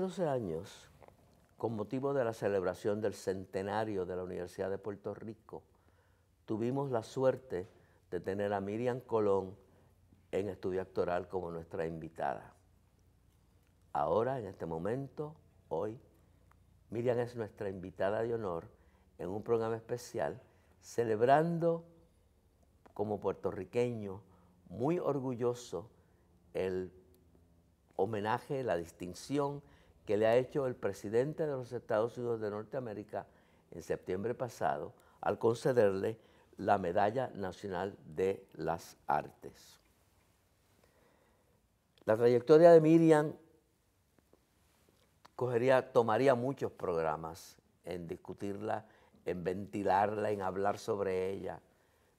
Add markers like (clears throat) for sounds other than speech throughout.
12 años, con motivo de la celebración del centenario de la Universidad de Puerto Rico, tuvimos la suerte de tener a Miriam Colón en estudio actoral como nuestra invitada. Ahora, en este momento, hoy, Miriam es nuestra invitada de honor en un programa especial celebrando como puertorriqueño muy orgulloso el homenaje, la distinción que le ha hecho el presidente de los Estados Unidos de Norteamérica en septiembre pasado al concederle la Medalla Nacional de las Artes. La trayectoria de Miriam tomaría muchos programas en discutirla, en ventilarla, en hablar sobre ella.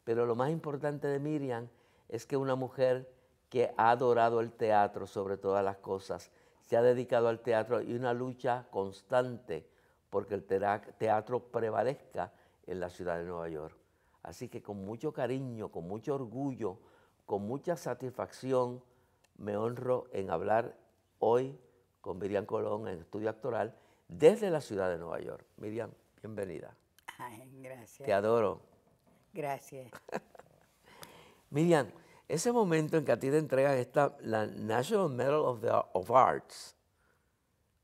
Pero lo más importante de Miriam es que una mujer que ha adorado el teatro sobre todas las cosas, se ha dedicado al teatro y una lucha constante porque el teatro prevalezca en la ciudad de Nueva York. Así que con mucho cariño, con mucho orgullo, con mucha satisfacción, me honro en hablar hoy con Miriam Colón en Estudio Actoral desde la ciudad de Nueva York. Miriam, bienvenida. Ay, gracias. Te adoro. Gracias. (laughs) Miriam, ese momento en que a ti te entrega esta, la National Medal of, the, Arts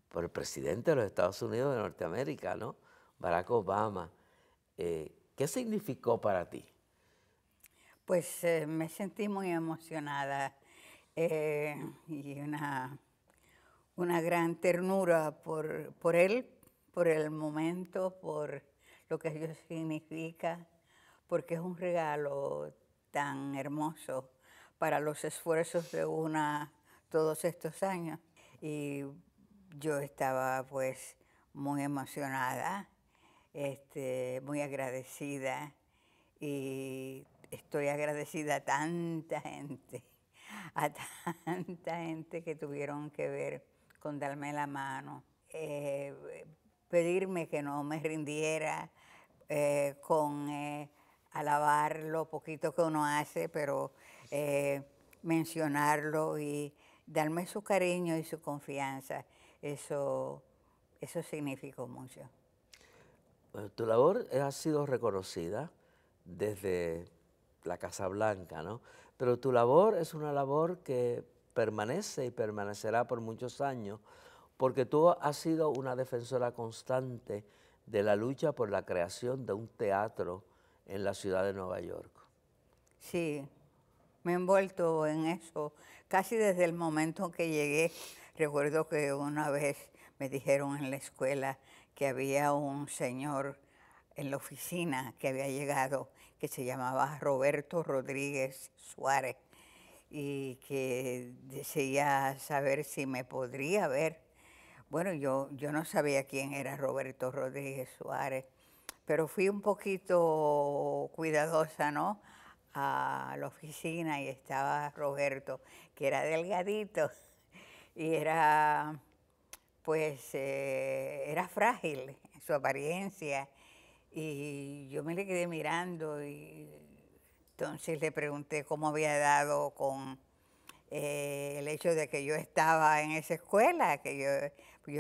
por el presidente de los Estados Unidos de Norteamérica, ¿no? Barack Obama, eh, ¿qué significó para ti? Pues eh, me sentí muy emocionada eh, y una, una gran ternura por, por él, por el momento, por lo que eso significa, porque es un regalo tan hermoso para los esfuerzos de una todos estos años. Y yo estaba pues muy emocionada, este, muy agradecida y estoy agradecida a tanta gente, (laughs) a tanta gente que tuvieron que ver con darme la mano, eh, pedirme que no me rindiera, eh, con eh, alabar lo poquito que uno hace, pero eh, mencionarlo y darme su cariño y su confianza, eso, eso significó mucho. Tu labor ha sido reconocida desde la Casa Blanca, ¿no? Pero tu labor es una labor que permanece y permanecerá por muchos años, porque tú has sido una defensora constante de la lucha por la creación de un teatro en la ciudad de Nueva York. Sí, me he envuelto en eso casi desde el momento que llegué. Recuerdo que una vez me dijeron en la escuela que había un señor en la oficina que había llegado que se llamaba Roberto Rodríguez Suárez y que decía saber si me podría ver. Bueno, yo, yo no sabía quién era Roberto Rodríguez Suárez, pero fui un poquito cuidadosa, ¿no? a la oficina y estaba Roberto, que era delgadito (laughs) y era, pues, eh, era frágil en su apariencia. Y yo me le quedé mirando y entonces le pregunté cómo había dado con eh, el hecho de que yo estaba en esa escuela, que yo,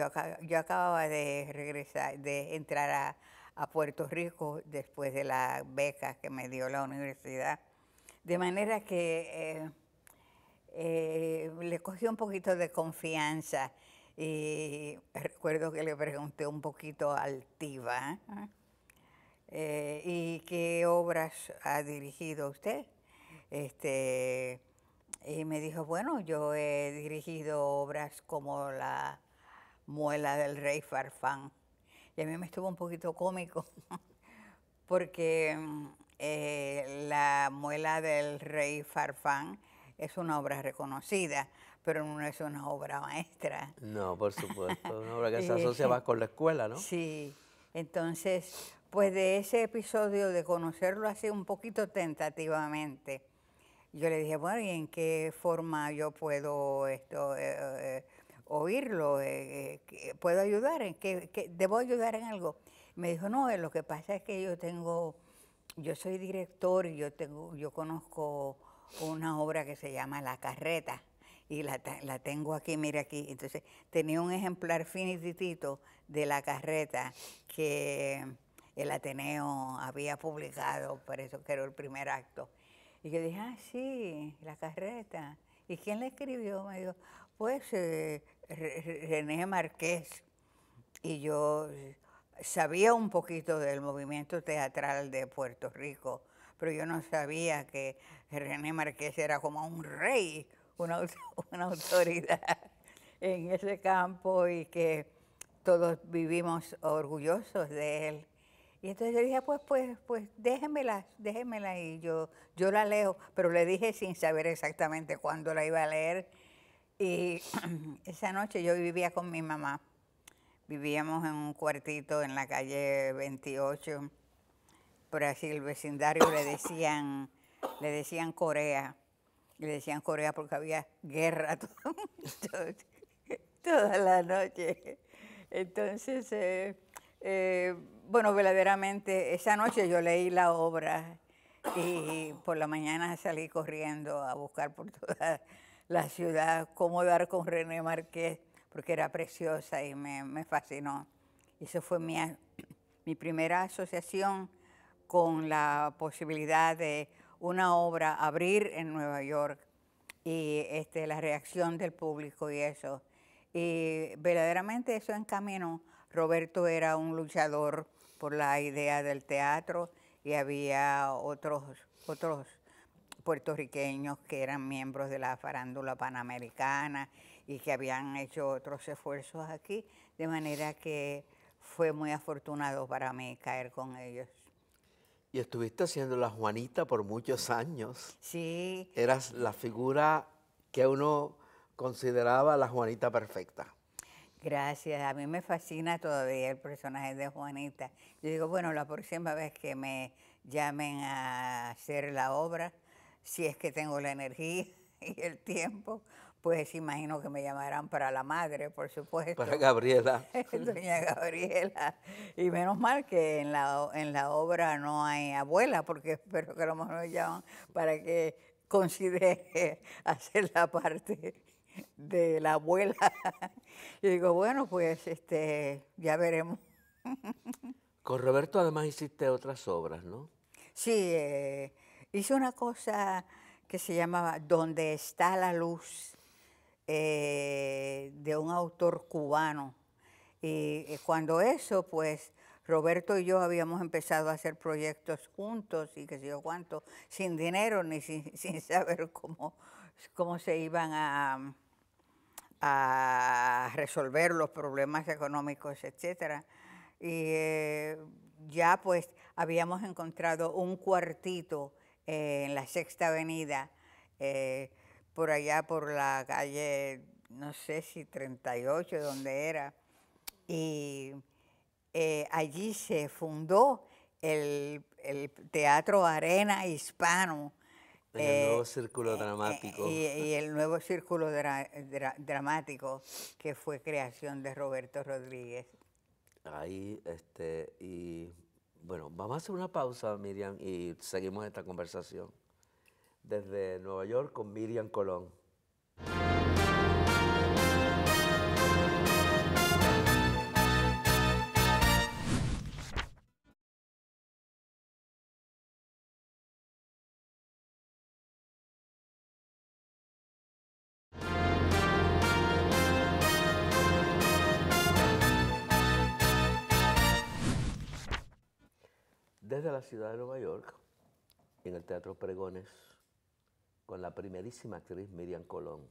yo acababa de regresar, de entrar a, a Puerto Rico después de la beca que me dio la universidad. De manera que eh, eh, le cogí un poquito de confianza y recuerdo que le pregunté un poquito altiva ¿eh? y qué obras ha dirigido usted. Este, y me dijo, bueno, yo he dirigido obras como La muela del rey Farfán y a mí me estuvo un poquito cómico (laughs) porque eh, La muela del rey Farfán es una obra reconocida, pero no es una obra maestra. No, por supuesto, una obra que (laughs) se asocia más con la escuela, ¿no? Sí, entonces, pues de ese episodio de conocerlo así un poquito tentativamente, yo le dije, bueno, ¿y en qué forma yo puedo esto eh, eh, oírlo, eh, eh, ¿puedo ayudar? ¿En que ¿Debo ayudar en algo? Me dijo, no, eh, lo que pasa es que yo tengo, yo soy director y yo, tengo, yo conozco una obra que se llama La Carreta y la, tengo aquí, mira aquí. Entonces tenía un ejemplar finitito de La Carreta que el Ateneo había publicado, por eso que era el primer acto. Y yo dije, ah, sí, La Carreta. ¿Y quién la escribió? Me dijo, pues eh, René Marqués y yo sabía un poquito del movimiento teatral de Puerto Rico, pero yo no sabía que René Marqués era como un rey, una, (laughs) una autoridad en ese campo y que todos vivimos orgullosos de él. Y entonces yo dije, pues, pues, pues, déjenmela, déjenmela y yo, yo la leo. Pero le dije sin saber exactamente cuándo la iba a leer y (clears throat) esa noche yo vivía con mi mamá. Vivíamos en un cuartito en la calle 28. Por así el vecindario le decían, le decían Corea. Le decían Corea porque había guerra (laughs) todo, (laughs) toda la noche. Entonces, eh, eh, bueno, verdaderamente, esa noche yo leí la obra y por la mañana salí corriendo a buscar por todas la ciudad, cómo dar con René Marqués, porque era preciosa y me, fascinó. Eso fue mi, (clears throat) mi primera asociación con la posibilidad de una obra abrir en Nueva York y este, la reacción del público y eso. Y verdaderamente eso encaminó. Roberto era un luchador por la idea del teatro y había otros, otros puertorriqueños que eran miembros de la farándula panamericana y que habían hecho otros esfuerzos aquí, de manera que fue muy afortunado para mí caer con ellos. Y estuviste haciendo la Juanita por muchos años. Sí. Eras la figura que uno consideraba la Juanita perfecta. Gracias, a mí me fascina todavía el personaje de Juanita. Yo digo, bueno, la próxima vez que me llamen a hacer la obra, si es que tengo la energía (laughs) y el tiempo, pues imagino que me llamarán para la madre, por supuesto. Para Gabriela. (laughs) Doña Gabriela. Y menos mal que en la, en la obra no hay abuela, porque espero que a lo mejor me llaman para que considere (laughs) hacer la parte de la abuela. Y digo, bueno, pues este, ya veremos. Con Roberto además hiciste otras obras, ¿no? Sí, eh, hizo una cosa que se llamaba Donde está la luz, eh, de un autor cubano. Y eh, cuando eso, pues Roberto y yo habíamos empezado a hacer proyectos juntos y qué sé yo cuánto, sin dinero ni sin, (laughs) saber cómo, cómo se iban a, mm, resolver los problemas económicos, etc. Y eh, ya pues habíamos encontrado un cuartito eh, en la Sexta Avenida, eh, por allá por la calle, no sé si 38, donde era, y eh, allí se fundó el, Teatro Arena Hispano. el nuevo círculo dramático. Y, (laughs) el nuevo círculo dramático que fue creación de Roberto Rodríguez. Ahí, este, y bueno, vamos a hacer una pausa, Miriam, y seguimos esta conversación. Desde Nueva York con Miriam Colón. la ciudad de Nueva York, en el Teatro Pregones, con la primerísima actriz Miriam Colón.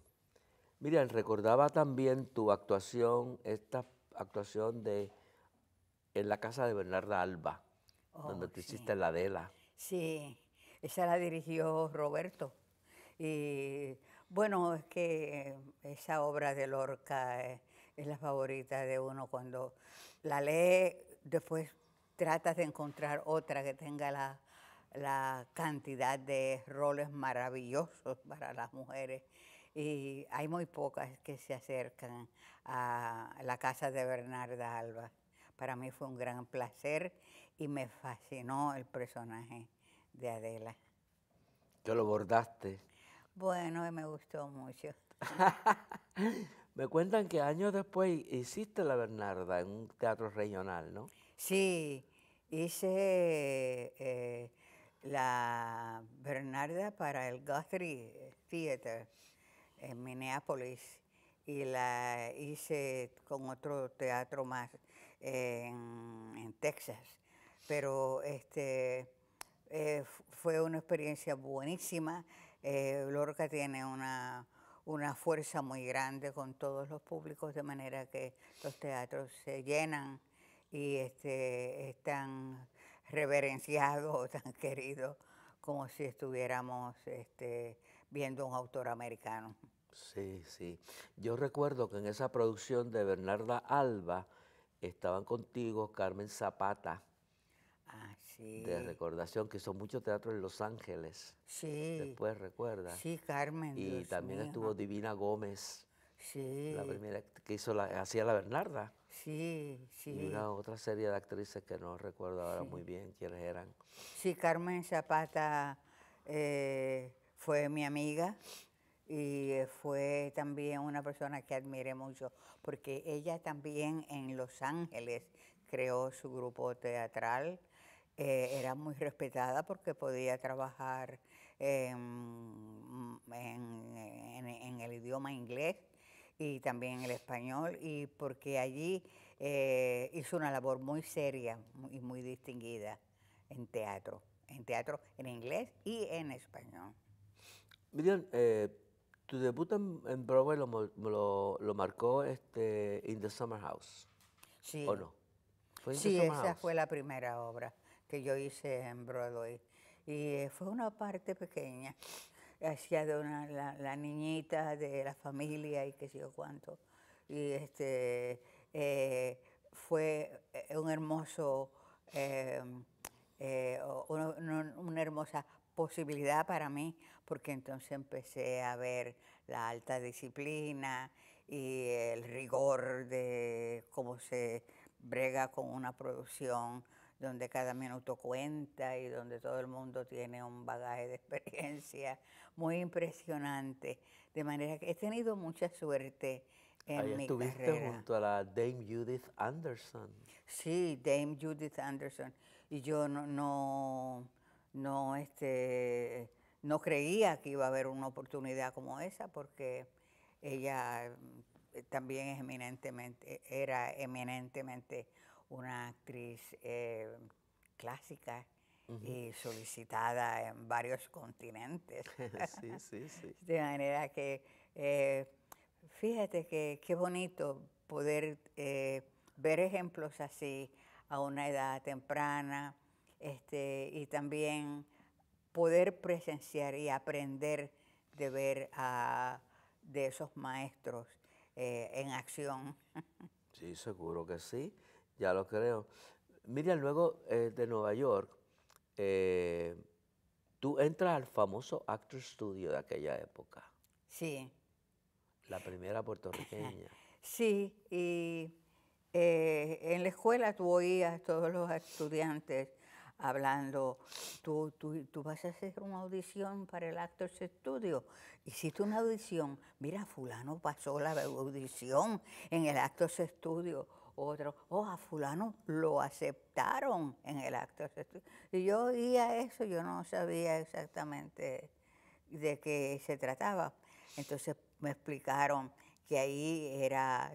Miriam, recordaba también tu actuación, esta actuación de en la casa de Bernarda Alba, cuando oh, donde tú hiciste la Adela. Sí, esa la dirigió Roberto. Y bueno, es que esa obra de Lorca es, eh, es la favorita de uno cuando la lee, después tratas de encontrar otra que tenga la, cantidad de roles maravillosos para las mujeres y hay muy pocas que se acercan a la casa de Bernarda Alba. Para mí fue un gran placer y me fascinó el personaje de Adela. ¿Te lo bordaste? Bueno, me gustó mucho. (laughs) me cuentan que años después hiciste la Bernarda en un teatro regional, ¿no? Sí, hice eh, la Bernarda para el Guthrie Theater en Minneapolis y la hice con otro teatro más en, Texas. Pero este eh, fue una experiencia buenísima. Eh, Lorca tiene una fuerza muy grande con todos los públicos, de manera que los teatros se llenan y este, es (laughs) tan reverenciado tan querido como si estuviéramos este, viendo un autor americano. Sí, sí. Yo recuerdo que en esa producción de Bernarda Alba estaban contigo Carmen Zapata. Ah, sí. De recordación, que hizo mucho teatro en Los Ángeles. Sí. Después, recuerda. Sí, Carmen. Y también estuvo Divina Gómez. Sí. La primera que hizo la, hacía la Bernarda. Sí, sí. Y una otra serie de actrices que no recuerdo ahora muy bien quiénes eran. Sí, Carmen Zapata eh, fue mi amiga y eh, fue también una persona que admiré mucho, porque ella también en Los Ángeles creó su grupo teatral. Eh, era muy respetada porque podía trabajar en el idioma inglés y también el español, y porque allí eh, hizo una labor muy seria y muy distinguida en teatro, en teatro en inglés y en español. Miriam, eh, tu debut en, Broadway lo, marcó este, In the Summer House, sí. ¿o no? sí, esa fue la primera obra que yo hice en Broadway y fue una parte pequeña hacía de la, niñita de la familia y qué sé yo cuánto. Y este, eh, fue eh, un hermoso, eh, una hermosa posibilidad para mí, porque entonces empecé a ver la alta disciplina y el rigor de cómo se brega con una producción donde cada minuto cuenta y donde todo el mundo tiene un bagaje de (laughs) experiencia muy impresionante. De manera que he tenido mucha suerte en Ahí mi estuviste junto a la Dame Judith Anderson. Sí, Dame Judith Anderson. Y yo no, no, no, este, no creía que iba a haber una oportunidad como esa porque ella eh, también eminentemente, era eminentemente una actriz eh, clásica y eh, solicitada en varios continentes. (laughs) sí, sí, sí. De manera que, eh, fíjate que qué bonito poder ver ejemplos así a una edad temprana este, y también poder presenciar y aprender de ver a, de esos maestros en acción. (laughs) Sí, seguro que sí. Ya lo creo. Miriam, luego eh, de Nueva York, eh, tú entras al famoso Actors Studio de aquella época. Sí. La primera puertorriqueña. (laughs) Sí, y eh, en la escuela tú oías a todos los estudiantes hablando, tú, tú, vas a hacer una audición para el Actors Studio. Hiciste una audición, mira, fulano pasó la audición en el Actors Studio otro, oh, a fulano lo aceptaron en el acto. Y yo oía eso, yo no sabía exactamente de qué se trataba. Entonces me explicaron que ahí era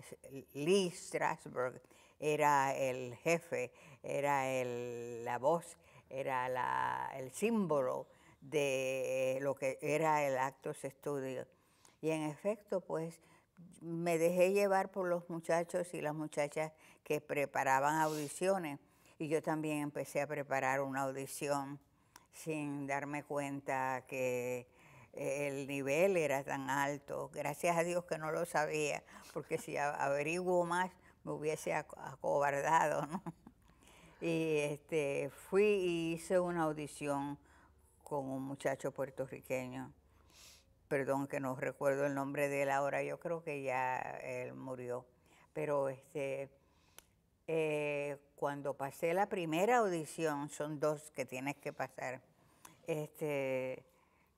Lee Strasberg, era el jefe, era la voz, era el símbolo de lo que era el acto estudio. Y en efecto, pues me dejé llevar por los muchachos y las muchachas que preparaban audiciones y yo también empecé a preparar una audición sin darme cuenta que eh, el nivel era tan alto. Gracias a Dios que no lo sabía, porque si averiguo más me hubiese acobardado, Y este, fui y hice una audición con un muchacho puertorriqueño perdón que no recuerdo el nombre de él ahora, yo creo que ya él murió, pero este, eh, cuando pasé la primera audición, son dos que tienes que pasar, este,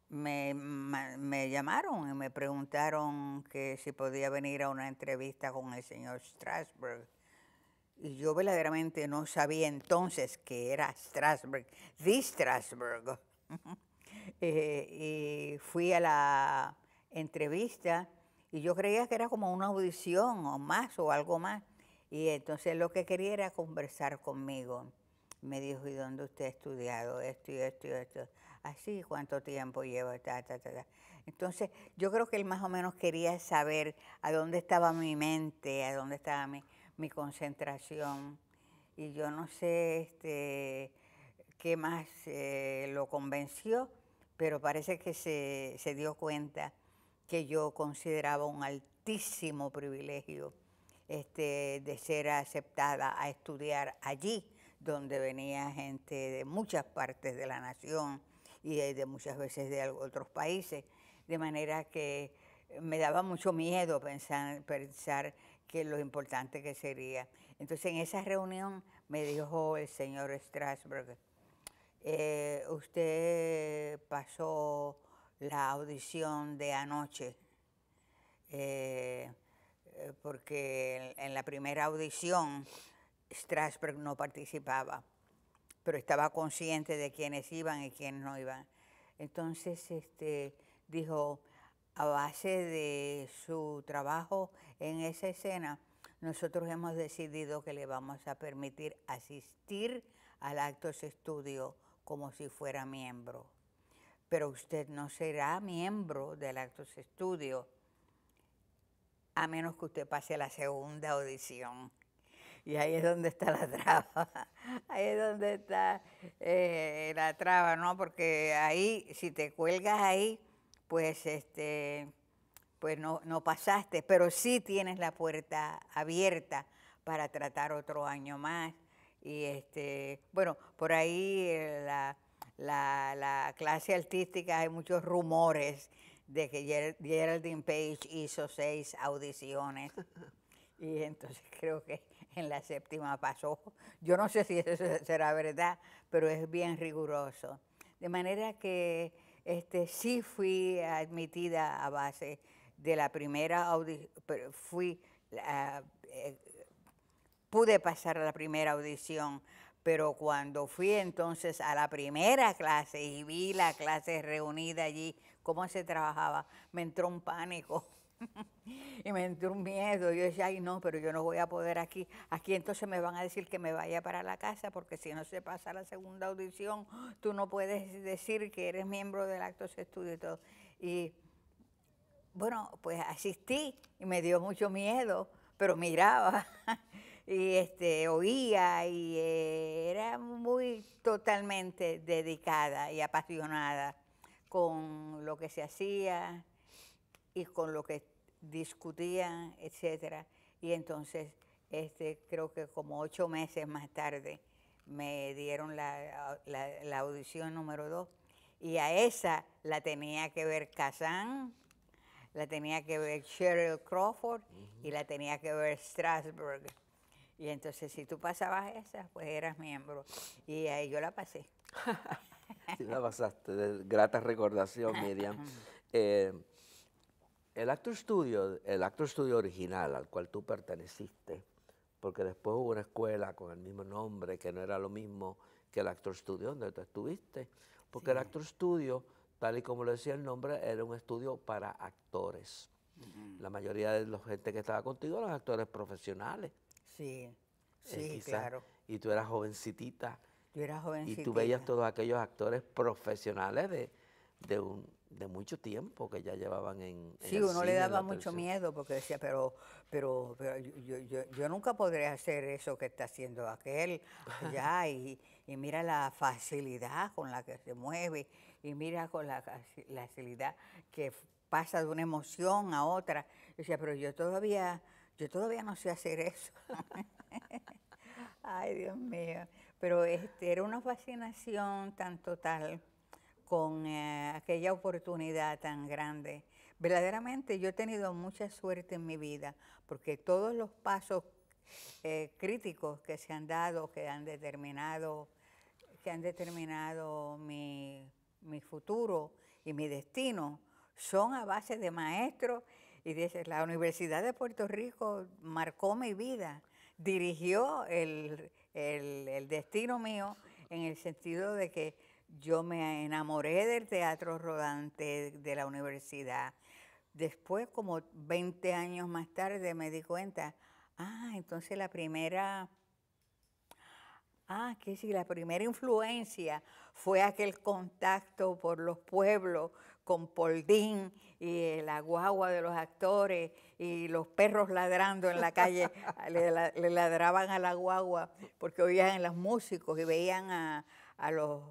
me, me llamaron y me preguntaron que si podía venir a una entrevista con el señor Strasberg. Y yo verdaderamente no sabía entonces que era Strasberg, the Strasberg. (laughs) Eh, y fui a la entrevista y yo creía que era como una audición o más o algo más. Y entonces lo que quería era conversar conmigo. Me dijo, ¿y dónde usted ha estudiado esto y esto y esto? Así, ah, ¿cuánto tiempo llevo Ta, ta, ta, entonces yo creo que él más o menos quería saber a dónde estaba mi mente, a dónde estaba mi, mi concentración. Y yo no sé este, qué más eh, lo convenció, pero parece que se, dio cuenta que yo consideraba un altísimo privilegio este, de ser aceptada a estudiar allí, donde venía gente de muchas partes de la nación y de, muchas veces de otros países, de manera que me daba mucho miedo pensar, pensar que lo importante que sería. Entonces en esa reunión me dijo el señor Strasberg, eh, usted pasó la audición de anoche, eh, eh, porque en, la primera audición Strasberg no participaba, pero estaba consciente de quiénes iban y quiénes no iban. Entonces este, dijo, a base de su trabajo en esa escena, nosotros hemos decidido que le vamos a permitir asistir al acto de estudio como si fuera miembro. Pero usted no será miembro del Actos Estudio a menos que usted pase la segunda audición. Y ahí es donde está la traba, (laughs) ahí es donde está eh, la traba, ¿no? Porque ahí, si te cuelgas ahí, pues este pues no, no, pasaste, pero sí tienes la puerta abierta para tratar otro año más y este, bueno, por ahí eh, la, la, clase artística hay muchos rumores de que Geraldine Page hizo seis audiciones. (laughs) Y entonces creo que en la séptima pasó. Yo no sé si eso será verdad, pero es bien riguroso. De manera que este, sí fui admitida a base de la primera audición, fui eh, pude pasar la primera audición, pero cuando fui entonces a la primera clase y vi la clase reunida allí, cómo se trabajaba, me entró un pánico. (laughs) y me entró un miedo. Yo decía, ay, no, pero yo no voy a poder aquí. Aquí entonces me van a decir que me vaya para la casa, porque si no se pasa la segunda audición, tú no puedes decir que eres miembro del Actos Estudio y todo. Y bueno, pues asistí y me dio mucho miedo, pero miraba. (laughs) y este, oía y eh, era muy totalmente dedicada y apasionada con lo que se hacía y con lo que discutían, etcétera. Y entonces, este, creo que como ocho meses más tarde, me dieron la, audición número dos y a esa la tenía que ver Kazan, la tenía que ver Cheryl Crawford y la tenía que ver Strasberg. Y entonces si tú pasabas esas, pues eras miembro. Y ahí yo la pasé. (laughs) sí, la pasaste. grata recordación, Miriam. Eh, el Actor Studio, el Actor Studio original al cual tú perteneciste, porque después hubo una escuela con el mismo nombre que no era lo mismo que el Actor Studio donde tú estuviste, porque el Actor Studio, tal y como lo decía el nombre, era un estudio para actores. La mayoría de la gente que estaba contigo eran actores profesionales. Sí, eh, sí, claro. Y tú eras jovencitita. Yo era jovencitita. Y tú veías todos aquellos actores profesionales de, de, mucho tiempo que ya llevaban en. en sí, uno le daba mucho miedo porque decía, pero, pero, yo, yo, yo, nunca podré hacer eso que está haciendo aquel (laughs) ya y, mira la facilidad con la que se mueve y mira con la, la facilidad que pasa de una emoción a otra. decía, pero yo todavía yo todavía no sé hacer eso. (laughs) Ay, Dios mío. Pero este, era una fascinación tan total con eh, aquella oportunidad tan grande. Verdaderamente yo he tenido mucha suerte en mi vida, porque todos los pasos eh, críticos que se han dado, que han determinado, que han determinado mi, mi futuro y mi destino, son a base de maestros y dice, la Universidad de Puerto Rico marcó mi vida, dirigió el, destino mío en el sentido de que yo me enamoré del teatro rodante de la universidad. Después, como 20 años más tarde, me di cuenta, ah, entonces la primera, ah, qué sí, la primera influencia fue aquel contacto por los pueblos con Poldín y eh, la guagua de los actores y los perros ladrando en la calle, ah, le, ladraban a la guagua porque oían a los músicos y veían a, los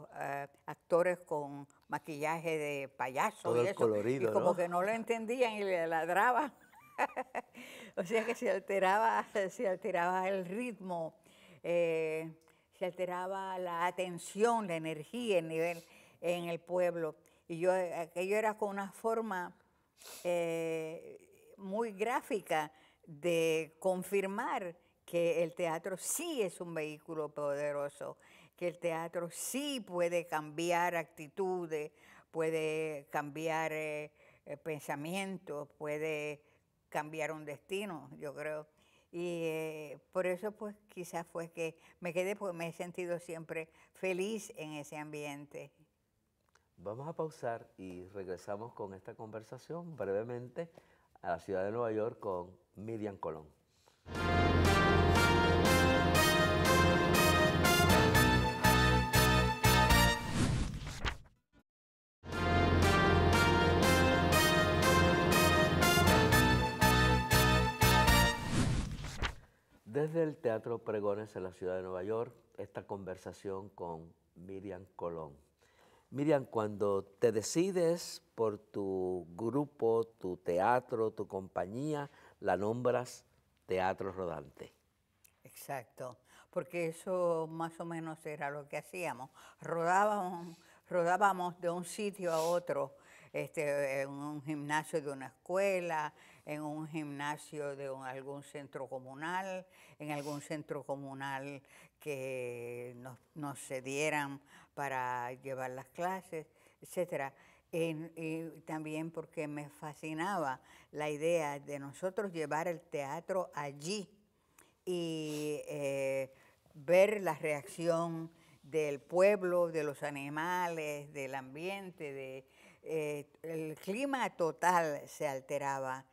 actores con maquillaje de payaso Todo y eso. Colorido, y como que no lo entendían y le ladraban. (laughs) o sea que se alteraba, se alteraba el ritmo, eh, se alteraba la atención, la energía, el nivel en el pueblo. Y yo, aquello era con una forma eh, muy gráfica de confirmar que el teatro sí es un vehículo poderoso, que el teatro sí puede cambiar actitudes, puede cambiar eh, eh, pensamientos, puede cambiar un destino, yo creo. Y por eso pues quizás fue que me quedé, porque me he sentido siempre feliz en ese ambiente. Vamos a pausar y regresamos con esta conversación brevemente a la ciudad de Nueva York con Miriam Colón. Desde el Teatro Pregones en la ciudad de Nueva York, esta conversación con Miriam Colón. Miriam, cuando te decides por tu grupo, tu teatro, tu compañía, la nombras Teatro Rodante. Exacto, porque eso más o menos era lo que hacíamos. Rodábamos, rodábamos de un sitio a otro este, en un gimnasio de una escuela, en un gimnasio de algún centro comunal, en algún centro comunal que nos, cedieran para llevar las clases, etcétera. Y, también porque me fascinaba la idea de nosotros llevar el teatro allí y eh, ver la reacción del pueblo, de los animales, del ambiente, de, eh, el clima total se alteraba.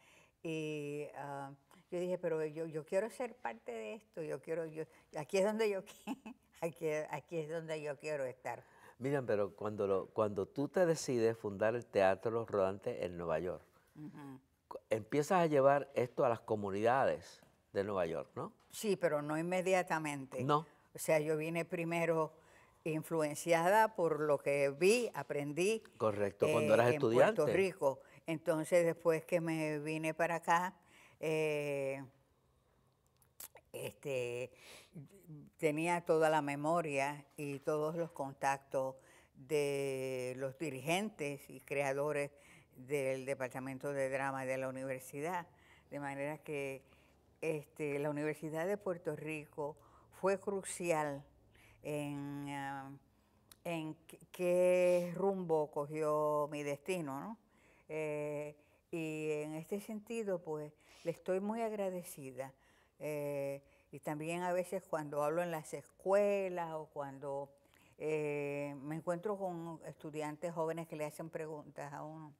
Y ah, yo dije, pero yo, quiero ser parte de esto, yo quiero, yo, aquí es donde yo (laughs) aquí, aquí es donde yo quiero estar. Miren, pero cuando, lo, cuando tú te decides fundar el Teatro Los Rodantes en Nueva York, empiezas a llevar esto a las comunidades de Nueva York, ¿no? Sí, pero no inmediatamente. No. O sea, yo vine primero influenciada por lo que vi, aprendí. Correcto, cuando eh, eras estudiante. en Puerto Rico. Entonces, después que me vine para acá, eh, este, tenía toda la memoria y todos los contactos de los dirigentes y creadores del Departamento de Drama de la universidad. De manera que este, la Universidad de Puerto Rico fue crucial en, em, qué rumbo cogió mi destino, ¿no? Eh, y en este sentido, pues, le estoy muy agradecida. Eh, y también a veces cuando hablo en las escuelas o cuando eh, me encuentro con estudiantes jóvenes que le hacen preguntas a uno,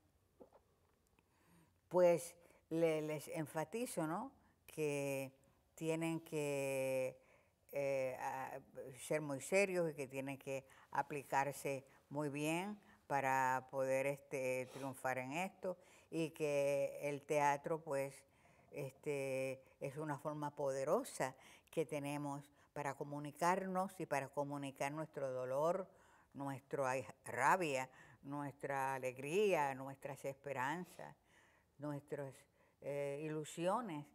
pues les enfatizo, ¿no? Que tienen que eh, ser muy serios y que tiene que aplicarse muy bien para poder este, triunfar en esto y que el teatro pues este, es una forma poderosa que tenemos para comunicarnos y para comunicar nuestro dolor, nuestra rabia, nuestra alegría, nuestras esperanzas, nuestras eh, ilusiones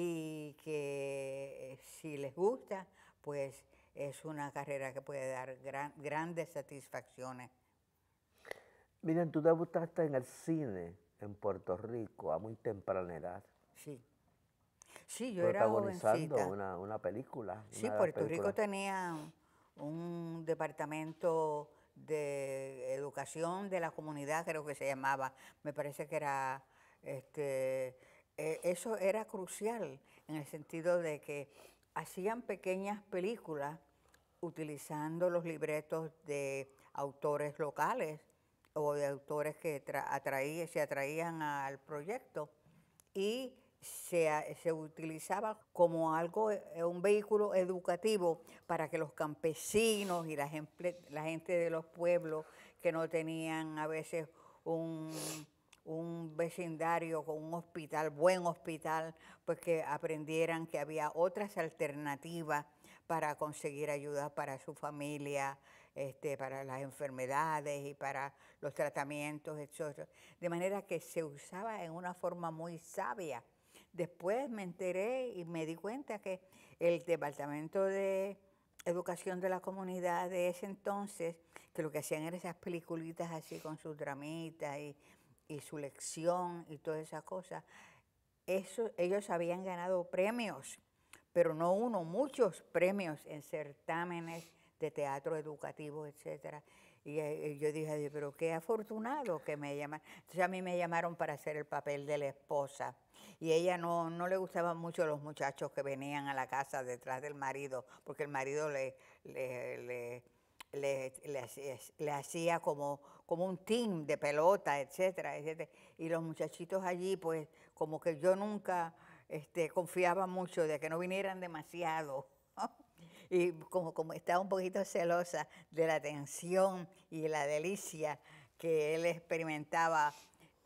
y que eh, si les gusta, pues es una carrera que puede dar grandes satisfacciones. Miren, tú debutaste en el cine en Puerto Rico a muy temprana edad. Sí. Sí, yo era jovencita. Una, una película. Sí, Puerto Rico tenía un departamento de educación de la comunidad, creo que se llamaba. Me parece que era este, eh, eso era crucial en el sentido de que hacían pequeñas películas utilizando los libretos de autores locales o de autores que atraían se atraían al proyecto y se, se, utilizaba como algo, eh, un vehículo educativo para que los campesinos y la gente, la gente de los pueblos que no tenían a veces un un vecindario con un hospital, buen hospital, pues que aprendieran que había otras alternativas para conseguir ayuda para su familia, este, para las enfermedades y para los tratamientos, etc. De manera que se usaba en una forma muy sabia. Después me enteré y me di cuenta que el Departamento de Educación de la Comunidad de ese entonces, que lo que hacían eran esas peliculitas así con sus dramitas y y su lección y todas esas cosas, ellos habían ganado premios, pero no uno, muchos premios en certámenes de teatro educativo, etcétera. Y, eh, yo dije, pero qué afortunado que me llaman. Entonces a mí me llamaron para hacer el papel de la esposa. Y ella no, no le gustaban mucho los muchachos que venían a la casa detrás del marido, porque el marido le, le le, hacía como, un team de pelota, etcétera, etcétera. Y los muchachitos allí, pues, como que yo nunca este, confiaba mucho de que no vinieran demasiado. (laughs) y como, estaba un poquito celosa de la atención y la delicia que él experimentaba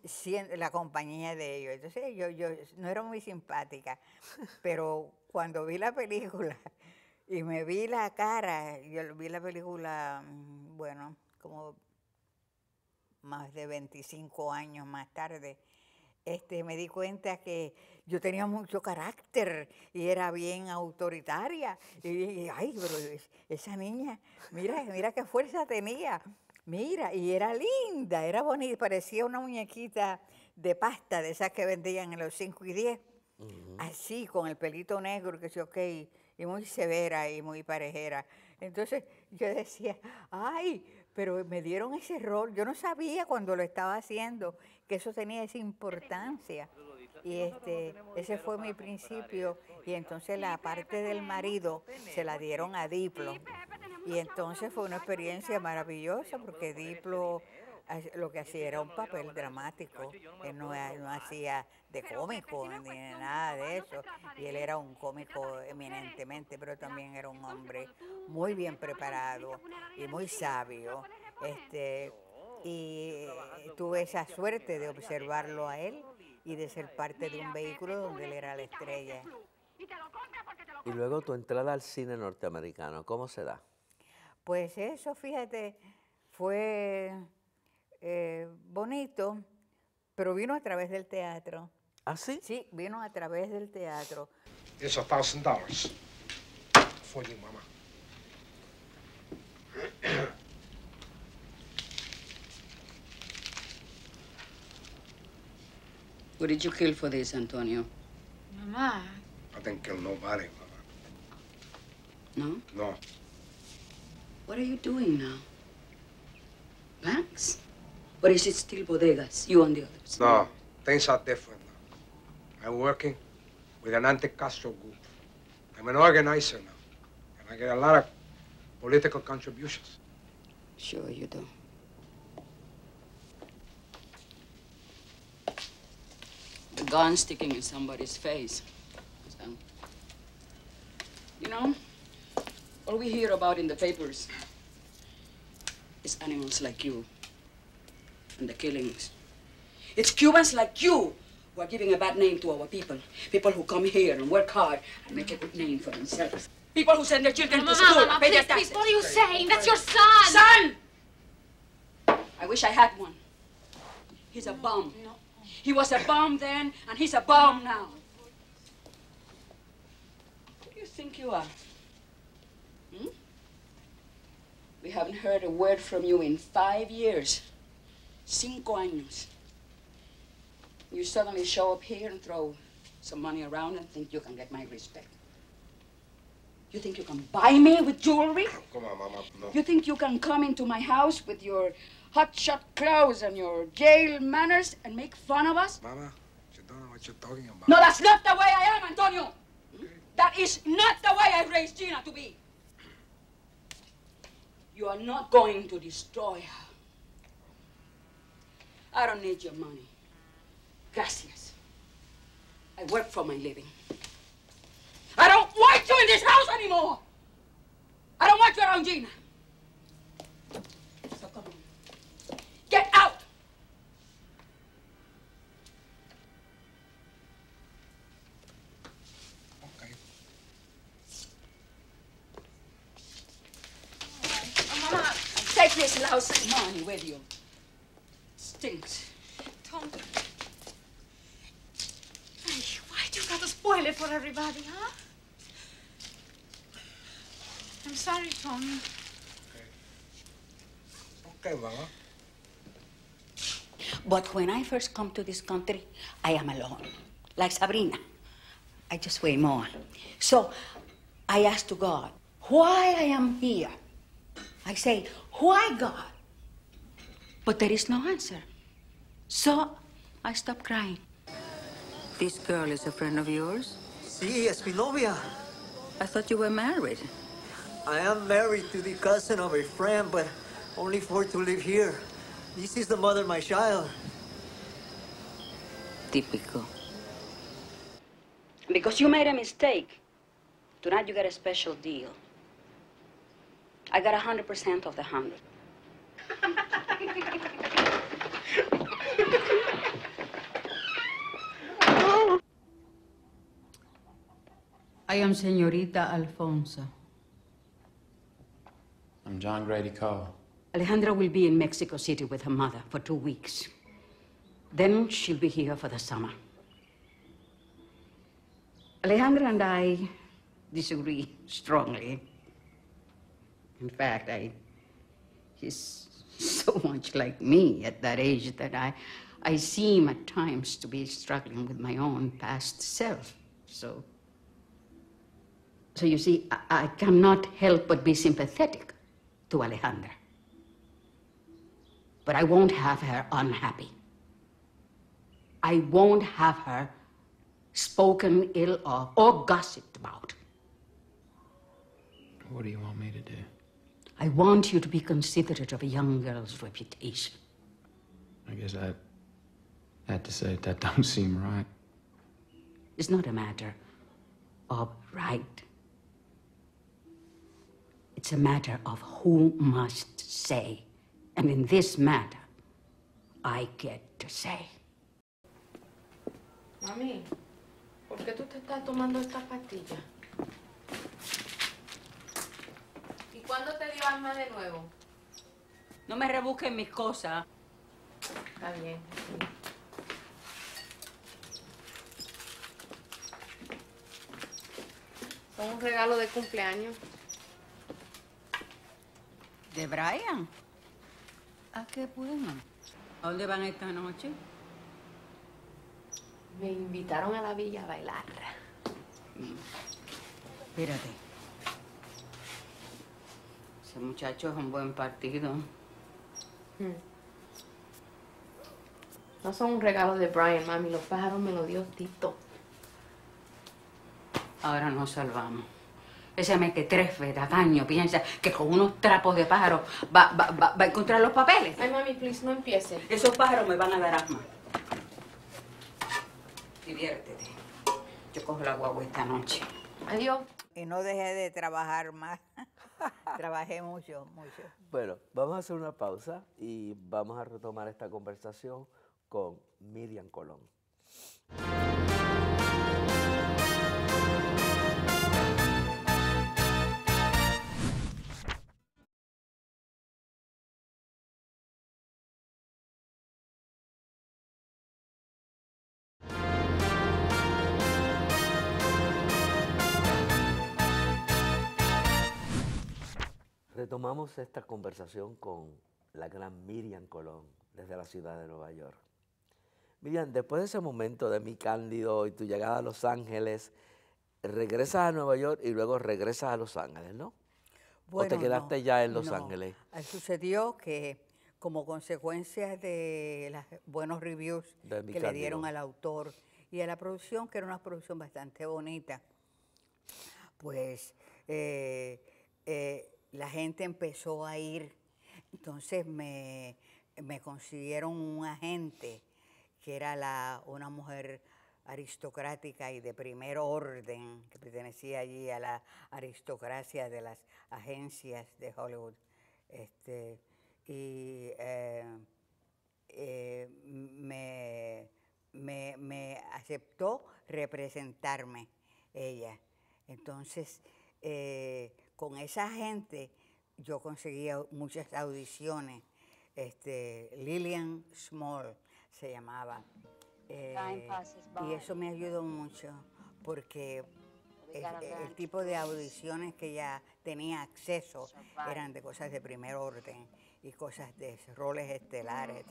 siendo la compañía de ellos. Entonces yo, yo no era muy simpática, (laughs) pero cuando vi la película y me vi la cara, yo vi la película, mm, bueno, como más de 25 años más tarde, este, me di cuenta que yo tenía mucho carácter y era bien autoritaria. Y ay, pero esa niña, mira, mira qué fuerza tenía. Mira, y era linda, era bonita, parecía una muñequita de pasta, de esas que vendían en los 5 y 10. Así, con el pelito negro, que yo, ok, y muy severa y muy parejera. Entonces yo decía, ay, pero me dieron ese rol. Yo no sabía cuando lo estaba haciendo que eso tenía esa importancia. Y este, ese fue mi principio. Y entonces la parte del marido se la dieron a Diplo. Y entonces fue una experiencia maravillosa porque este Diplo lo que hacía era un papel dramático, él no, eh, hacía de cómico ni nada de eso, y él era un cómico eminentemente, pero también era un hombre muy bien preparado y muy sabio, este, y tuve esa suerte de observarlo a él y de ser ¿eh? parte de un vehículo donde él era la este estrella. Y luego tu entrada al cine norteamericano, ¿cómo se da? Pues eso, fíjate, fue eh, bonito, pero vino a través del teatro. ¿Ah, sí? Sí, vino a través del teatro. Es a thousand dollars for you, mamá. ¿Qué did you kill for this, Antonio? Mamá. I didn't kill nobody, mamá. No? No. What are you doing now? Or is it still bodegas, you and the others? No, things are different now. I'm working with an anti-Castro group. I'm an organizer now, and I get a lot of political contributions. Sure you do. The gun sticking in somebody's face. You know, all we hear about in the papers is animals like you and the killings. It's Cubans like you who are giving a bad name to our people. People who come here and work hard and make a good name for themselves. People who send their children Mama, to school Mama, pay please, their taxes. Please, what are you saying? That's your son! Son! I wish I had one. He's a no, bum. No. He was a bum then, and he's a bum now. Who do you think you are? Hmm? We haven't heard a word from you in five years cinco años. You suddenly show up here and throw some money around and think you can get my respect. You think you can buy me with jewelry? Come on, Mama. No. You think you can come into my house with your hotshot clothes and your jail manners and make fun of us? Mama, you don't know what you're talking about. No, that's not the way I am, Antonio. Okay. That is not the way I raised Gina to be. You are not going to destroy her. I don't need your money. Gracias. I work for my living. I don't want you in this house anymore. I don't want you around Gina. So come on. Get out. Okay. Right. Mama, take this lousy money with you. Tom. why do you gotta spoil it for everybody, huh? I'm sorry, Tom. Okay. Okay, Mama. But when I first come to this country, I am alone, like Sabrina. I just weigh more. So I ask to God, why I am here? I say, why God? But there is no answer. So I stopped crying. This girl is a friend of yours? Si, es mi novia. I thought you were married. I am married to the cousin of a friend, but only for to live here. This is the mother of my child. Typical. Because you made a mistake. Tonight you get a special deal. I got 100% of the 100. (laughs) I am Senorita Alfonso. I'm John Grady Cole. Alejandra will be in Mexico City with her mother for two weeks. Then she'll be here for the summer. Alejandra and I disagree strongly. In fact, I, he's so much like me at that age that I, I seem at times to be struggling with my own past self. So so you see, I, I cannot help but be sympathetic to Alejandra. But I won't have her unhappy. I won't have her spoken ill of or gossiped about. What do you want me to do? I want you to be considerate of a young girl's reputation. I guess I had to say that (laughs) don't seem right. It's not a matter of right Es a matter of who must say. And in this matter, I get to say. Mami, ¿por qué tú te estás tomando estas pastillas? ¿Y cuándo te dio alma de nuevo? No me rebusques mis cosas. Está bien. Son un regalo de cumpleaños. ¿De Brian? ¿A qué bueno. ¿A dónde van esta noche? Me invitaron a la villa a bailar. Espérate. Ese muchacho es un buen partido. Hmm. No son un regalo de Brian, mami. Los pájaros me lo dio Tito. Ahora nos salvamos ese mequetrefe, daño piensa que con unos trapos de pájaros va, a encontrar los papeles. Ay, mami, please, no empiece. Esos pájaros me van a dar asma. Diviértete. Yo cojo la guagua esta noche. Adiós. Y no dejé de trabajar más. (laughs) Trabajé mucho, mucho. Bueno, vamos a hacer una pausa y vamos a retomar esta conversación con Miriam Colón. Retomamos esta conversación con la gran Miriam Colón desde la ciudad de Nueva York. Miriam, después de ese momento de mi Cándido y tu llegada a Los Ángeles, regresas a Nueva York y luego regresas a Los Ángeles, ¿no? ¿O te quedaste ya en Los Ángeles? Ah, sucedió que como consecuencia de los buenos reviews que le dieron al autor y a la producción, que era una producción bastante bonita, pues eh, eh, la gente empezó a ir. Entonces me, consiguieron un agente que era la, una mujer aristocrática y de primer orden, que pertenecía allí a la aristocracia de las agencias de Hollywood. Este, y eh, eh, me, aceptó representarme ella. Entonces, eh, con esa gente yo conseguía muchas audiciones. Este, Lillian Small se llamaba. Eh, y eso me ayudó mucho porque el, tipo de audiciones que ella tenía acceso eran de cosas de primer orden y cosas de roles estelares.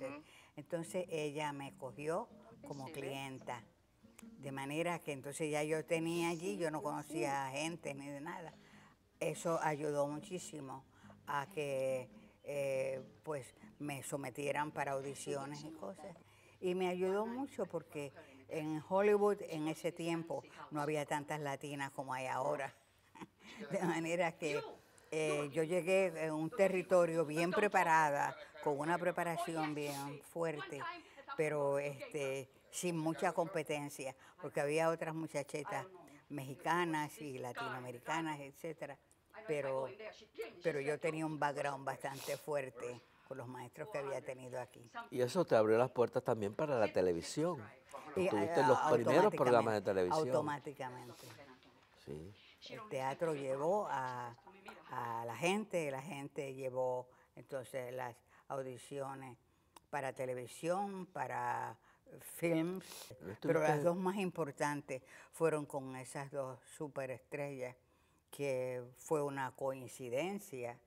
Entonces ella me cogió como clienta. De manera que entonces ya yo tenía allí, yo no conocía a gente ni de nada. Eso ayudó muchísimo a que eh, pues me sometieran para audiciones y cosas. Y me ayudó mucho porque en Hollywood en ese tiempo no había tantas latinas como hay ahora. (laughs) De manera que eh, yo llegué en un territorio bien preparada, con una preparación bien fuerte, pero este, sin mucha competencia, porque había otras muchachetas mexicanas y latinoamericanas, etcétera pero, pero yo tenía un background bastante fuerte con los maestros que había tenido aquí. Y eso te abrió las puertas también para la televisión. Tuviste eh, los primeros programas de televisión. Automáticamente. El teatro llevó a, a la gente, la gente llevó entonces las audiciones para televisión, para films, pero las dos más importantes fueron con esas dos superestrellas que fue una coincidencia.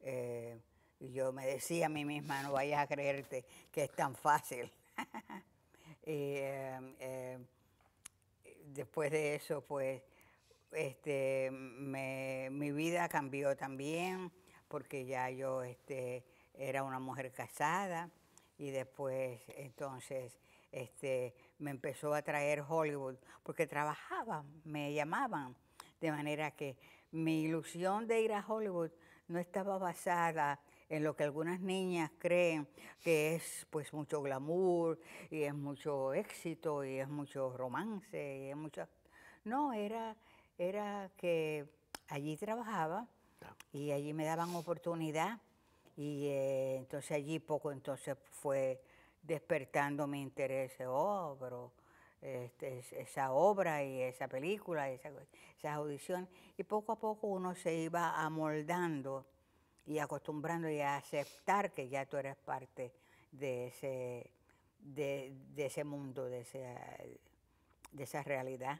Eh, yo me decía a mí misma, no vayas a creerte que es tan fácil. (laughs) y eh, eh, después de eso, pues, este, me, mi vida cambió también, porque ya yo este, era una mujer casada y después entonces este, me empezó a traer Hollywood, porque trabajaba, me llamaban de manera que mi ilusión de ir a Hollywood no estaba basada en lo que algunas niñas creen que es pues mucho glamour y es mucho éxito y es mucho romance y es mucho... No, era, era que allí trabajaba y allí me daban oportunidad y eh, entonces allí poco entonces fue despertando mi interés, oh, en obras este, esa obra y esa película esa, esas audiciones. Y poco a poco uno se iba amoldando y acostumbrando y a aceptar que ya tú eres parte de ese, de, ese mundo, de, de esa realidad.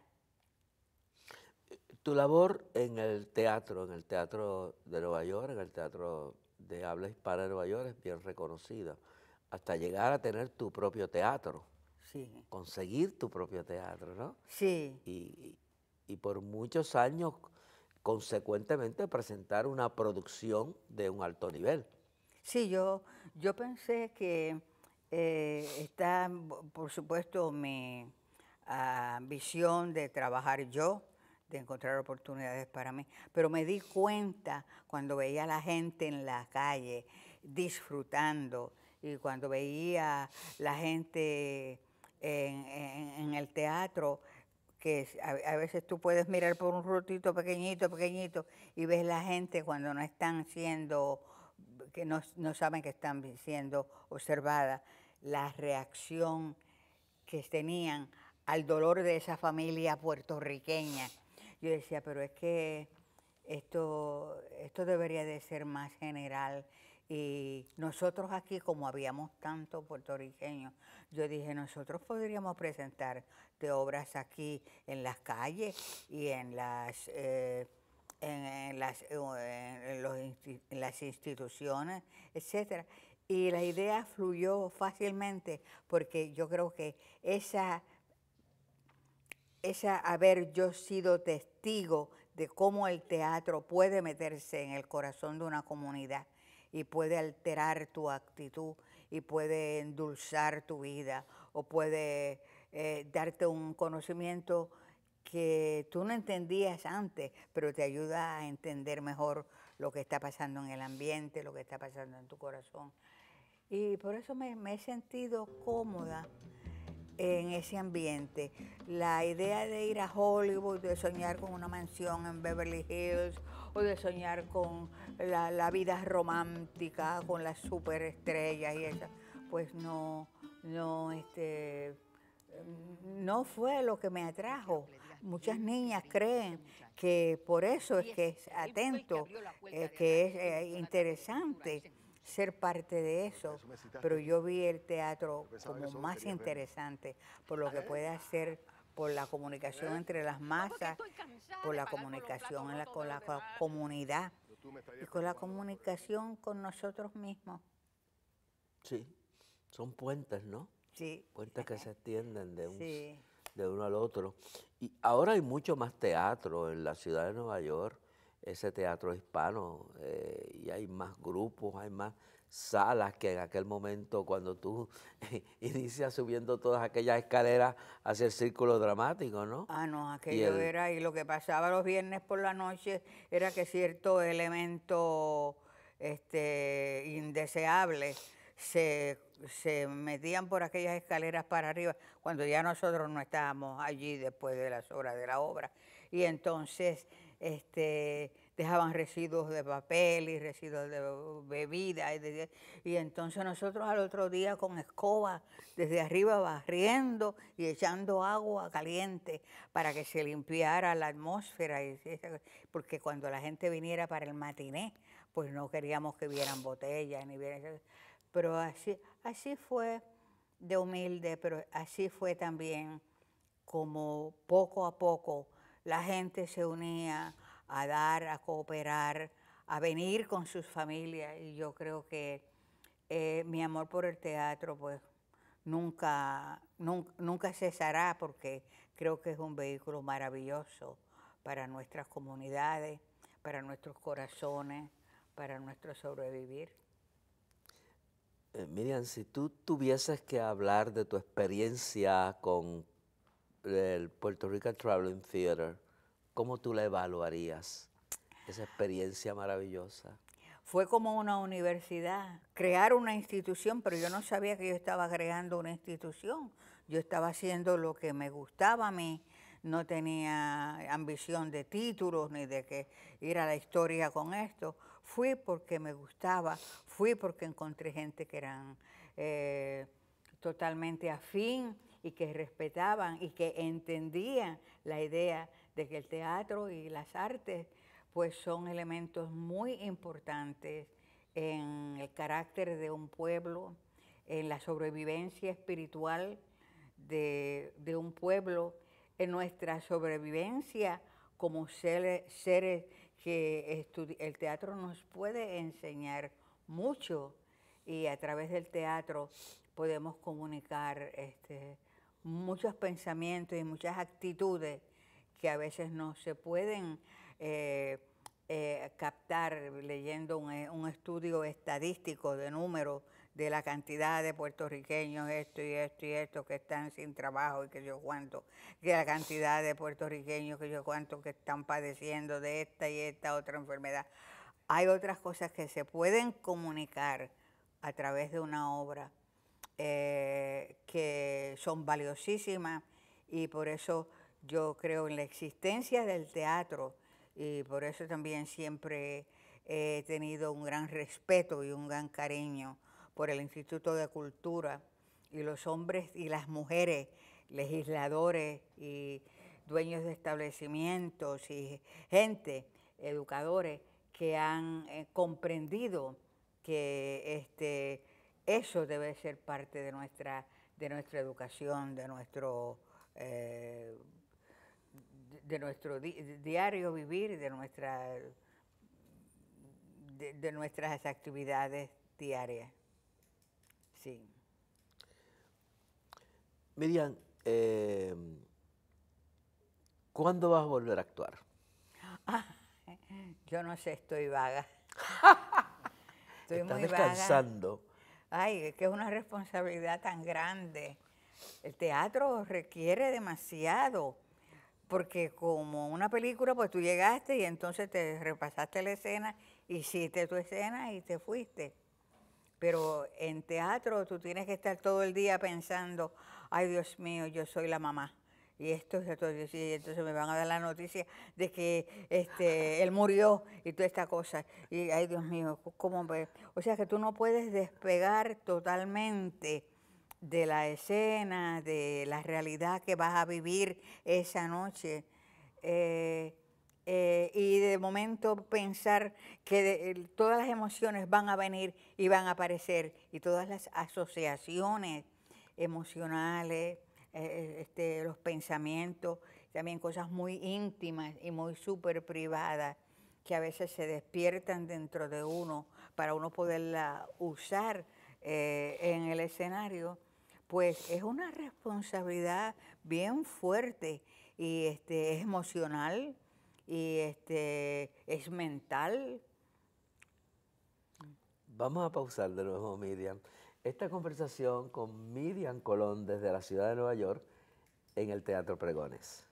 Tu labor en el teatro, en el teatro de Nueva York, en el teatro de habla hispana de Nueva York es bien reconocida, hasta llegar a tener tu propio teatro conseguir tu propio teatro, ¿no? Sí. Y, por muchos años, consecuentemente, presentar una producción de un alto nivel. Sí, yo, yo pensé que eh, está, por supuesto, mi ah, ambición de trabajar yo, de encontrar oportunidades para mí. Pero me di cuenta cuando veía a la gente en la calle disfrutando y cuando veía la gente en, el teatro, que a, veces tú puedes mirar por un rutito pequeñito, pequeñito, y ves la gente cuando no están siendo, que no, saben que están siendo observadas, la reacción que tenían al dolor de esa familia puertorriqueña. Yo decía, pero es que esto, esto debería de ser más general y nosotros aquí, como habíamos tantos puertorriqueños, yo dije, nosotros podríamos presentar de obras aquí en las calles y en las, las, las instituciones, etcétera. Y la idea fluyó fácilmente porque yo creo que esa, esa haber yo sido testigo de cómo el teatro puede meterse en el corazón de una comunidad y puede alterar tu actitud y puede endulzar tu vida o puede eh, darte un conocimiento que tú no entendías antes, pero te ayuda a entender mejor lo que está pasando en el ambiente, lo que está pasando en tu corazón. Y por eso me, me he sentido cómoda en ese ambiente. La idea de ir a Hollywood, de soñar con una mansión en Beverly Hills o soñar con la, vida romántica, con las superestrellas y eso, pues no, no, este, no fue lo que me atrajo. Muchas niñas creen que por eso es que es atento, eh, que es eh, interesante ser parte de eso, pero yo vi el teatro como más interesante por lo que puede hacer por la comunicación entre las masas, por la comunicación en la, con la comunidad y con la comunicación con nosotros mismos. Sí, son puentes, ¿no? Sí. Puentes que se extienden de, un, de uno al otro. Y ahora hay mucho más teatro en la ciudad de Nueva York, ese teatro hispano, eh, y hay más grupos, hay más salas que en aquel momento cuando tú (laughs) inicias subiendo todas aquellas escaleras hacia el círculo dramático, ¿no? Ah, no, aquello era, y lo que pasaba los viernes por la noche era que cierto elemento este, indeseable se, se metían por aquellas escaleras para arriba, cuando ya nosotros no estábamos allí después de las horas de la obra. Y entonces, este dejaban residuos de papel y residuos de bebida. Y, entonces nosotros al otro día con escoba desde arriba barriendo y echando agua caliente para que se limpiara la atmósfera. porque cuando la gente viniera para el matiné, pues no queríamos que vieran botellas ni Pero así, así fue de humilde, pero así fue también como poco a poco la gente se unía a dar, a cooperar, a venir con sus familias. Y yo creo que eh, mi amor por el teatro, pues nunca, nunca, cesará porque creo que es un vehículo maravilloso para nuestras comunidades, para nuestros corazones, para nuestro sobrevivir. Eh, Miriam, si tú tuvieses que hablar de tu experiencia con el Puerto Rico Traveling Theater, ¿Cómo tú la evaluarías, esa experiencia maravillosa? Fue como una universidad, crear una institución, pero yo no sabía que yo estaba creando una institución. Yo estaba haciendo lo que me gustaba a mí, no tenía ambición de títulos ni de que ir a la historia con esto. Fui porque me gustaba, fui porque encontré gente que eran eh, totalmente afín y que respetaban y que entendían la idea de que el teatro y las artes pues son elementos muy importantes en el carácter de un pueblo, en la sobrevivencia espiritual de, un pueblo, en nuestra sobrevivencia como seres, que el teatro nos puede enseñar mucho y a través del teatro podemos comunicar este, muchos pensamientos y muchas actitudes que a veces no se pueden eh, eh, captar leyendo eh, un, estudio estadístico de números de la cantidad de puertorriqueños, esto y esto y esto, que están sin trabajo y que yo cuánto, que la cantidad de puertorriqueños que yo cuánto que están padeciendo de esta y esta otra enfermedad. Hay otras cosas que se pueden comunicar a través de una obra que son valiosísimas y por eso yo creo en la existencia del teatro y por eso también siempre he tenido un gran respeto y un gran cariño por el Instituto de Cultura y los hombres y las mujeres, legisladores y dueños de establecimientos y gente, educadores, que han eh, comprendido que este, eso debe ser parte de nuestra, de nuestra educación, de nuestro... Eh, de nuestro diario vivir, de, nuestra, de, nuestras actividades diarias. Sí. Miriam, eh, ¿cuándo vas a volver a actuar? (laughs) yo no sé, estoy vaga. (laughs) estoy Estás descansando. Ay, que es una responsabilidad tan grande. El teatro requiere demasiado porque como una película, pues tú llegaste y entonces te repasaste la escena, hiciste tu escena y te fuiste. Pero en teatro tú tienes que estar todo el día pensando, ay Dios mío, yo soy la mamá. Y esto y esto, y entonces me van a dar la noticia de que este, él murió y toda esta cosa. Y ay Dios mío, ¿cómo? O sea que tú no puedes despegar totalmente de la escena, de la realidad que vas a vivir esa noche. Eh, eh, y de momento pensar que todas las emociones van a venir y van a aparecer y todas las asociaciones emocionales, eh, este, los pensamientos, también cosas muy íntimas y muy súper privadas que a veces se despiertan dentro de uno para uno poderla usar en el escenario, pues es una responsabilidad bien fuerte y este, es emocional y este, es mental. Vamos a pausar de nuevo, Miriam. Esta conversación con Miriam Colón desde la ciudad de Nueva York en el Teatro Pregones.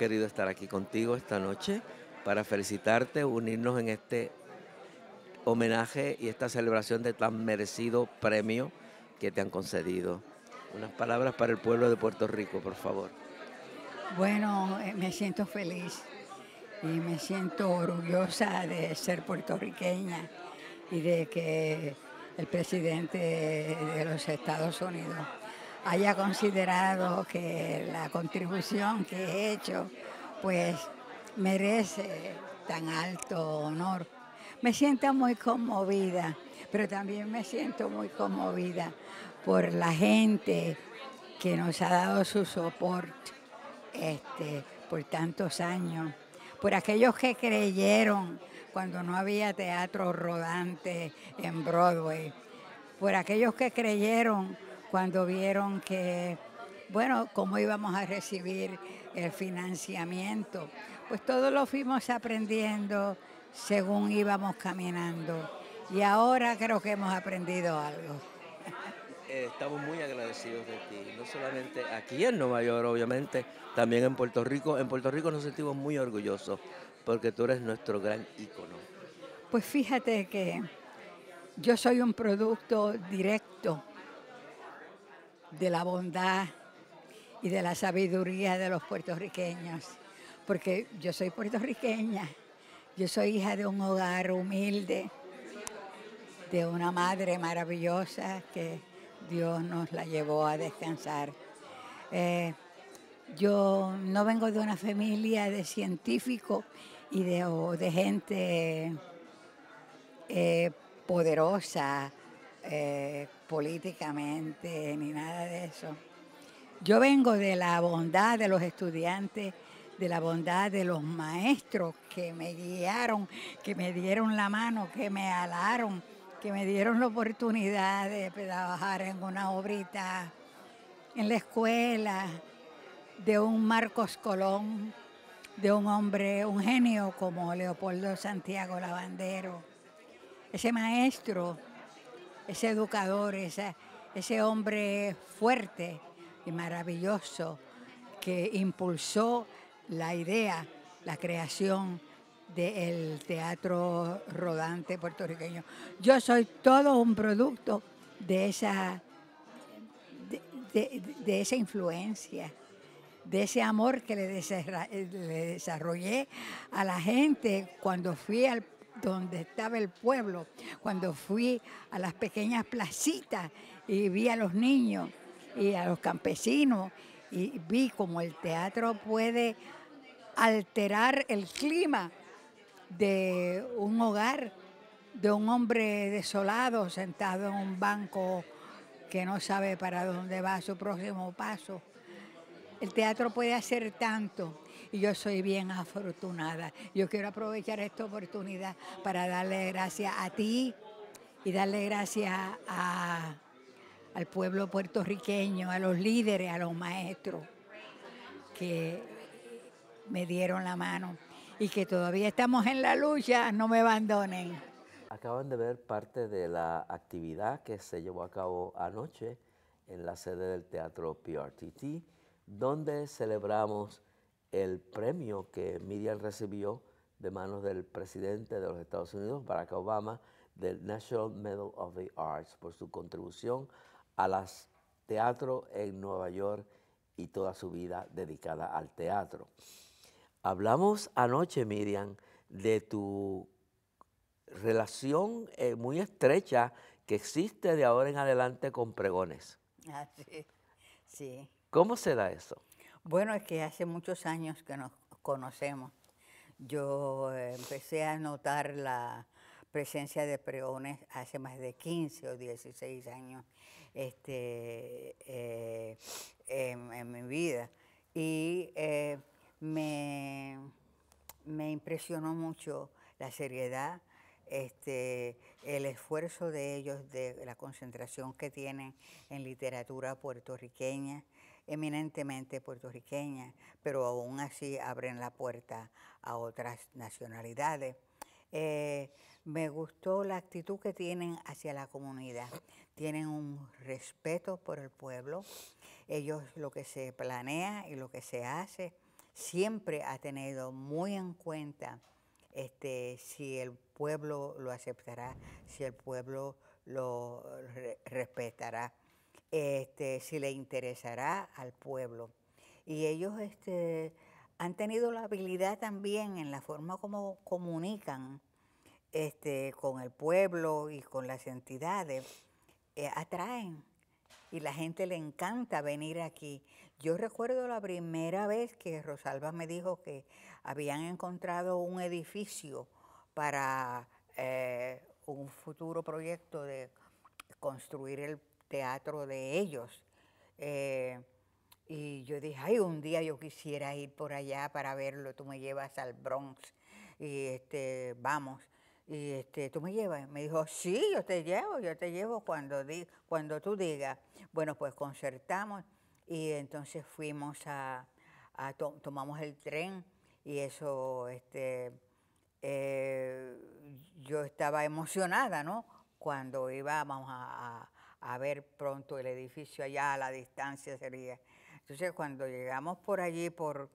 querido estar aquí contigo esta noche para felicitarte, unirnos en este homenaje y esta celebración de tan merecido premio que te han concedido. Unas palabras para el pueblo de Puerto Rico, por favor. Bueno, eh, me siento feliz y me siento orgullosa de ser puertorriqueña y de que el presidente de los Estados Unidos haya considerado que la contribución que he hecho pues merece tan alto honor. Me siento muy conmovida, pero también me siento muy conmovida por la gente que nos ha dado su soporte este, por tantos años, por aquellos que creyeron cuando no había teatro rodante en Broadway, por aquellos que creyeron cuando vieron que, bueno, cómo íbamos a recibir el financiamiento. Pues todos lo fuimos aprendiendo según íbamos caminando. Y ahora creo que hemos aprendido algo. (laughs) Eh, estamos muy agradecidos de ti, no solamente aquí en Nueva York, obviamente, también en Puerto Rico. En Puerto Rico nos sentimos muy orgullosos porque tú eres nuestro gran ícono. Pues fíjate que yo soy un producto directo de la bondad y de la sabiduría de los puertorriqueños, porque yo soy puertorriqueña, yo soy hija de un hogar humilde, de una madre maravillosa que Dios nos la llevó a descansar. Eh, yo no vengo de una familia de científicos y de, de gente eh, poderosa eh, políticamente ni nada de eso. Yo vengo de la bondad de los estudiantes, de la bondad de los maestros que me guiaron, que me dieron la mano, que me alaron, que me dieron la oportunidad de trabajar en una obrita, en la escuela, de un Marcos Colón, de un hombre, un genio como Leopoldo Santiago Lavandero. Ese maestro ese educador, ese hombre fuerte y maravilloso que impulsó la idea, la creación del teatro rodante puertorriqueño. Yo soy todo un producto de esa, de esa influencia, de ese amor que le, desarrollé a la gente cuando fui al donde estaba el pueblo, cuando fui a las pequeñas placitas y vi a los niños y a los campesinos y vi como el teatro puede alterar el clima de un hogar, de un hombre desolado sentado en un banco que no sabe para dónde va su próximo paso. El teatro puede hacer tanto y yo soy bien afortunada. Yo quiero aprovechar esta oportunidad para darle gracias a ti y darle gracias al pueblo puertorriqueño, a los líderes, a los maestros que me dieron la mano y que todavía estamos en la lucha, no me abandonen. Acaban de ver parte de la actividad que se llevó a cabo anoche en la sede del Teatro PRTT, donde celebramos el premio que Miriam recibió de manos del presidente de los Estados Unidos, Barack Obama, del National Medal of the Arts por su contribución a las teatro en Nueva York y toda su vida dedicada al teatro. Hablamos anoche, Miriam, de tu relación eh, muy estrecha que existe de ahora en adelante con pregones. Ah, sí. sí. ¿Cómo se da eso? Bueno, es que hace muchos años que nos conocemos. Yo empecé a notar la presencia de preones hace más de 15 o 16 años este, eh, en, mi vida. Y eh, me, impresionó mucho la seriedad, este, el esfuerzo de ellos, de la concentración que tienen en literatura puertorriqueña, eminentemente puertorriqueña, pero aún así abren la puerta a otras nacionalidades. Eh, me gustó la actitud que tienen hacia la comunidad. Tienen un respeto por el pueblo. Ellos lo que se planea y lo que se hace siempre ha tenido muy en cuenta este, si el pueblo lo aceptará, si el pueblo lo respetará este, si le interesará al pueblo. Y ellos este, han tenido la habilidad también en la forma como comunican este, con el pueblo y con las entidades, eh, atraen. Y la gente le encanta venir aquí. Yo recuerdo la primera vez que Rosalba me dijo que habían encontrado un edificio para eh, un futuro proyecto de construir el teatro de ellos. Eh, y yo dije, ay, un día yo quisiera ir por allá para verlo, tú me llevas al Bronx y este, vamos. Y este, tú me llevas. Me dijo, sí, yo te llevo, yo te llevo cuando, cuando tú digas. Bueno, pues concertamos y entonces fuimos a, tomamos el tren y eso, este, eh, yo estaba emocionada, ¿no? Cuando íbamos a a ver pronto el edificio allá a la distancia sería. Entonces cuando llegamos por allí, por,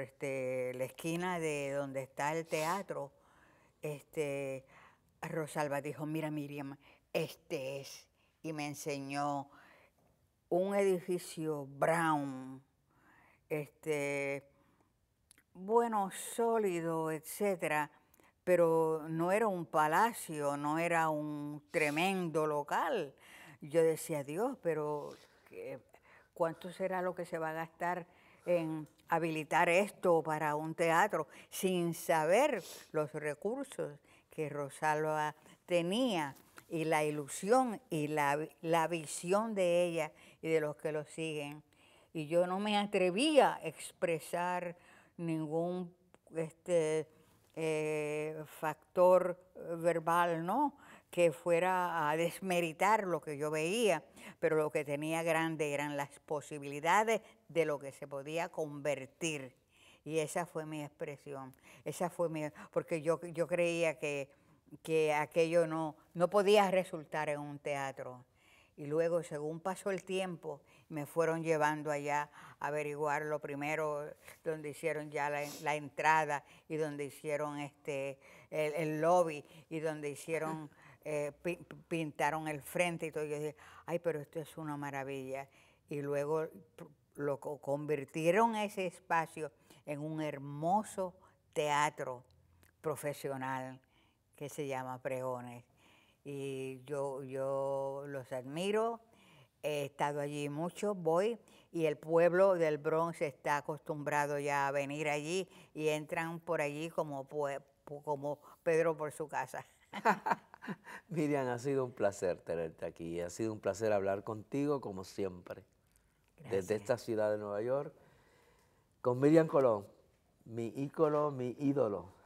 este, la esquina de donde está el teatro, este, Rosalba dijo, mira Miriam, este es, y me enseñó un edificio brown, este, bueno, sólido, etcétera, pero no era un palacio, no era un tremendo local. Yo decía, Dios, pero eh, ¿cuánto será lo que se va a gastar en habilitar esto para un teatro? Sin saber los recursos que Rosalba tenía y la ilusión y la, la visión de ella y de los que lo siguen. Y yo no me atrevía a expresar ningún... Este, eh, verbal, ¿no? que fuera a desmeritar lo que yo veía, pero lo que tenía grande eran las posibilidades de lo que se podía convertir. Y esa fue mi expresión, esa fue mi, porque yo, yo creía que, que aquello no, no podía resultar en un teatro y luego, según pasó el tiempo, me fueron llevando allá a averiguar lo primero, donde hicieron ya la, entrada y donde hicieron este, el, lobby y donde hicieron, (laughs) eh, pintaron el frente y todo. Yo dije, ay, pero esto es una maravilla. Y luego lo convirtieron ese espacio en un hermoso teatro profesional que se llama Pregones y yo, yo los admiro. He estado allí mucho, voy, y el pueblo del Bronx está acostumbrado ya a venir allí y entran por allí como, como Pedro por su casa. (laughs) Miriam, ha sido un placer tenerte aquí, ha sido un placer hablar contigo como siempre, desde esta ciudad de Nueva York, con Miriam Colón, mi ídolo, mi ídolo.